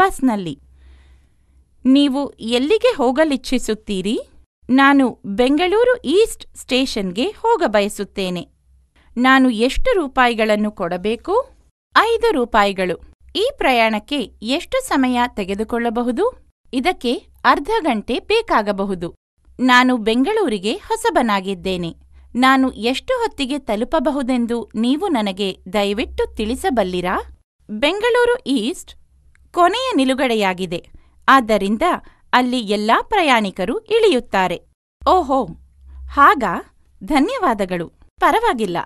ಬಸ್ನಲ್ಲಿ ನೀವು ಎಲ್ಲಿಗೆ ಹೋಗಲಿಚ್ಛಿಸುತ್ತೀರಿ ನಾನು ಬೆಂಗಳೂರು ಈಸ್ಟ್ ಸ್ಟೇಷನ್ಗೆ ಹೋಗಬಯಸುತ್ತೇನೆ ನಾನು ಎಷ್ಟು ರೂಪಾಯಿಗಳನ್ನು ಕೊಡಬೇಕು ಐದು ರೂಪಾಯಿಗಳು ಈ ಪ್ರಯಾಣಕ್ಕೆ ಎಷ್ಟು ಸಮಯ ತೆಗೆದುಕೊಳ್ಳಬಹುದು ಇದಕ್ಕೆ ಅರ್ಧ ಗಂಟೆ ಬೇಕಾಗಬಹುದು ನಾನು ಬೆಂಗಳೂರಿಗೆ ಹೊಸಬನಾಗಿದ್ದೇನೆ ನಾನು ಎಷ್ಟು ಹೊತ್ತಿಗೆ ತಲುಪಬಹುದೆಂದು ನೀವು ನನಗೆ ದಯವಿಟ್ಟು ತಿಳಿಸಬಲ್ಲಿರಾ ಬೆಂಗಳೂರು ಈಸ್ಟ್ ಕೊನೆಯ ನಿಲುಗಡೆಯಾಗಿದೆ ಆದ್ದರಿಂದ ಅಲ್ಲಿ ಎಲ್ಲಾ ಪ್ರಯಾಣಿಕರು ಇಳಿಯುತ್ತಾರೆ ಓಹೋ ಹಾಗಾ ಧನ್ಯವಾದಗಳು ಪರವಾಗಿಲ್ಲ